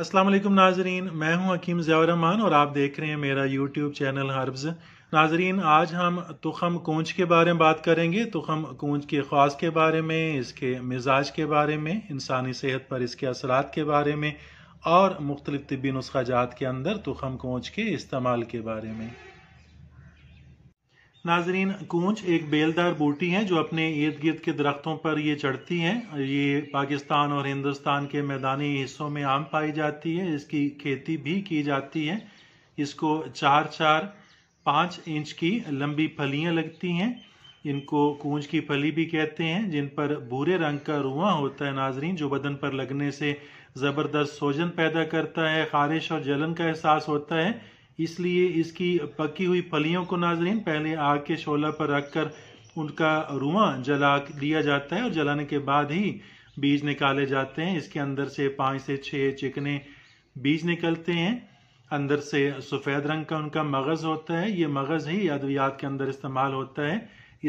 अस्सलाम वालेकुम नाजरीन मैं हूं हकीम रहमान और आप देख रहे हैं मेरा यूट्यूब चैनल हर्ब्स नाजरीन आज हम तुखम कोंच के बारे में बात करेंगे तुखम कोंच के खास के बारे में इसके मिजाज के बारे में इंसानी सेहत पर इसके असरात के बारे में और मुख्तलिफ़ तबी नुस्खाजात के अंदर तुखम कोंच के इस्तेमाल के बारे में नाजरीन कूंच एक बेलदार बूटी है जो अपने इर्द गिर्द के दरख्तों पर ये चढ़ती हैं ये पाकिस्तान और हिंदुस्तान के मैदानी हिस्सों में आम पाई जाती है इसकी खेती भी की जाती है इसको चार चार पाँच इंच की लंबी फलियाँ लगती हैं इनको कूंज की फली भी कहते हैं जिन पर भूरे रंग का रुआ होता है नाजरीन जो बदन पर लगने से ज़बरदस्त सोजन पैदा करता है खारिश और जलन का एहसास होता है इसलिए इसकी पकी हुई फलियों को नाजरीन पहले आग के शोला पर रखकर उनका रुआ जला दिया जाता है और जलाने के बाद ही बीज निकाले जाते हैं इसके अंदर से पाँच से छः चिकने बीज निकलते हैं अंदर से सफ़ेद रंग का उनका मगज़ होता है ये मगज़ ही अद्वियात के अंदर इस्तेमाल होता है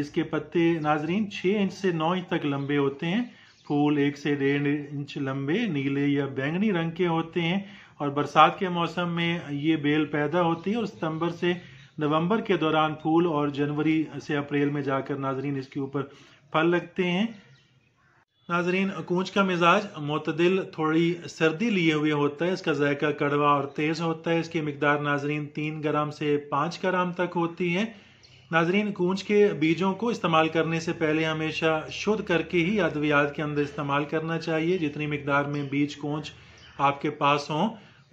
इसके पत्ते नाजरीन छः इंच से नौ इंच तक लंबे होते हैं फूल एक से डेढ़ इंच लंबे नीले या बैंगनी रंग के होते हैं और बरसात के मौसम में ये बेल पैदा होती है और सितंबर से नवंबर के दौरान फूल और जनवरी से अप्रैल में जाकर नाजरीन इसके ऊपर फल लगते हैं नाजरीन कूच का मिजाज मतदिल थोड़ी सर्दी लिए हुए होता है इसका जायका कड़वा और तेज़ होता है इसकी मकदार नाजरीन तीन ग्राम से पाँच ग्राम तक होती है नाजरीन कूच के बीजों को इस्तेमाल करने से पहले हमेशा शुद्ध करके ही अद्वियात के अंदर इस्तेमाल करना चाहिए जितनी मकदार में बीज कूच आपके पास हों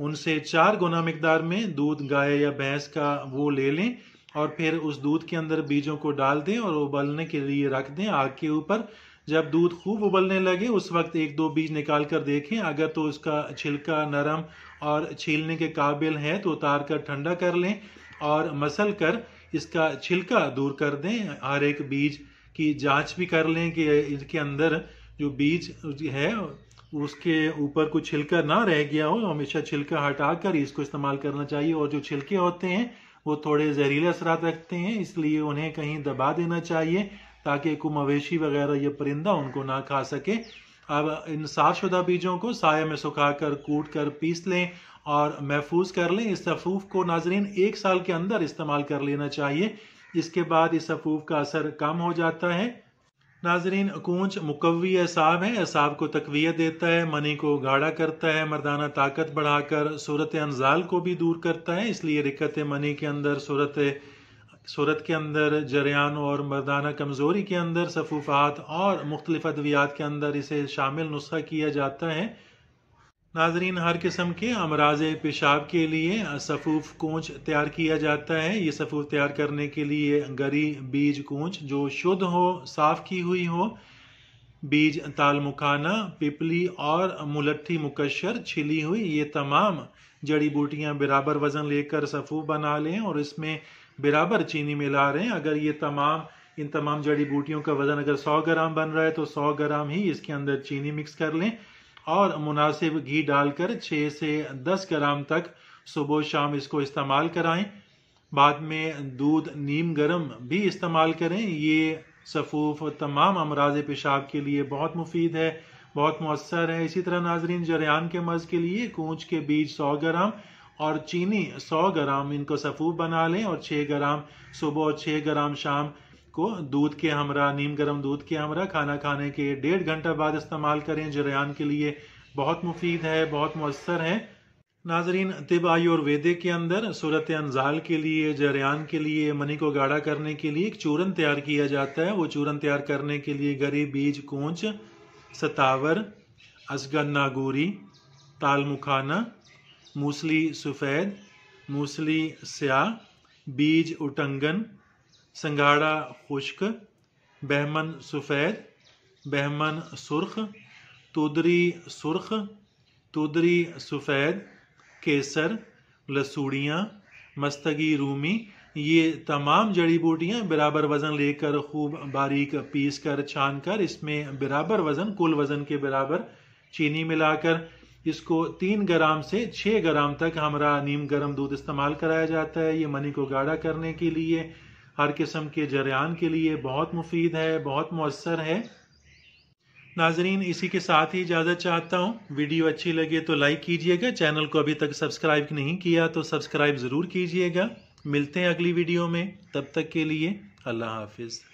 उनसे चार गुना मकदार में दूध गाय या भैंस का वो ले लें और फिर उस दूध के अंदर बीजों को डाल दें और उबलने के लिए रख दें आग के ऊपर जब दूध खूब उबलने लगे उस वक्त एक दो बीज निकाल कर देखें अगर तो उसका छिलका नरम और छीलने के काबिल है तो उतार कर ठंडा कर लें और मसल कर इसका छिलका दूर कर दें हर एक बीज की जांच भी कर लें कि इसके अंदर जो बीज है उसके ऊपर कुछ छिलका ना रह गया हो हमेशा छिलका हटाकर इसको इस्तेमाल करना चाहिए और जो छिलके होते हैं वो थोड़े जहरीले असरात रखते हैं इसलिए उन्हें कहीं दबा देना चाहिए ताकि को मवेशी वगैरह ये परिंदा उनको ना खा सके अब इन साफशुदा बीजों को साय में सुखा कर कूट कर पीस लें और महफूज कर लें इस सफूफ को नाजरीन एक साल के अंदर इस्तेमाल कर लेना चाहिए इसके बाद इस सफूफ का असर कम हो जाता है नाजरीन कूंच मुकवी असाब है असाब को तकवीत देता है मनी को गाढ़ा करता है मर्दाना ताकत बढ़ाकर सूरत अनजाल को भी दूर करता है इसलिए रिकत मनी के अंदर सूरत सूरत के अंदर जरियान और मर्दाना कमज़ोरी के अंदर सफूफात और मुख्तलिफ अद्वियात के अंदर इसे शामिल नुस्खा किया जाता है नाजरीन हर किस्म के अमराज पेशाब के लिए सफ़ूफ कोंच तैयार किया जाता है ये सफ़ूफ तैयार करने के लिए गरी बीज कोंच जो शुद्ध हो साफ़ की हुई हो बीज ताल मुखाना पिपली और मुलट्ठी मुकशर छिली हुई ये तमाम जड़ी बूटियां बराबर वज़न लेकर सफ़ूफ बना लें और इसमें बराबर चीनी मिला रहे हैं अगर ये तमाम इन तमाम जड़ी बूटियों का वज़न अगर 100 ग्राम बन रहा है तो 100 ग्राम ही इसके अंदर चीनी मिक्स कर लें और मुनासिब घी डालकर 6 से 10 ग्राम तक सुबह शाम इसको इस्तेमाल कराएं बाद में दूध नीम गर्म भी इस्तेमाल करें ये सफ़ूफ तमाम अमराज पेशाब के लिए बहुत मुफीद है बहुत मौसर है इसी तरह नाजरीन जरियान के मर्ज़ के लिए कूच के बीज 100 ग्राम और चीनी 100 ग्राम इनको सफ़ूफ बना लें और 6 ग्राम सुबह और 6 ग्राम शाम को दूध के हमरा नीम गर्म दूध के हमरा खाना खाने के डेढ़ घंटा बाद इस्तेमाल करें जरियान के लिए बहुत मुफीद है बहुत मवसर है नाजरीन तिब आयुर्वेदे के अंदर सूरत अनजाल के लिए जरियान के लिए मनी को गाढ़ा करने के लिए एक चूरन तैयार किया जाता है वो चूरन तैयार करने के लिए गरी बीज कोंच सतावर असगन नागोरी ताल मुखाना मूसली सफ़ेद मूसली स्याह बीज उटंगन संगाड़ा खुश्क बहमन सफ़ेद बहमन सुर्ख तोदरी सुर्ख तोदरी सफ़ेद केसर लसूड़ियाँ मस्तगी रूमी ये तमाम जड़ी बूटियाँ बराबर वज़न लेकर खूब बारीक पीस कर छान कर इसमें बराबर वज़न कुल वज़न के बराबर चीनी मिलाकर इसको तीन ग्राम से छः ग्राम तक हमारा नीम गर्म दूध इस्तेमाल कराया जाता है ये मनी को गाढ़ा करने के लिए हर किस्म के जरियान के लिए बहुत मुफीद है बहुत मौसर है नाजरीन इसी के साथ ही इजाज़त चाहता हूँ वीडियो अच्छी लगे तो लाइक कीजिएगा चैनल को अभी तक सब्सक्राइब नहीं किया तो सब्सक्राइब ज़रूर कीजिएगा मिलते हैं अगली वीडियो में तब तक के लिए अल्लाह हाफिज़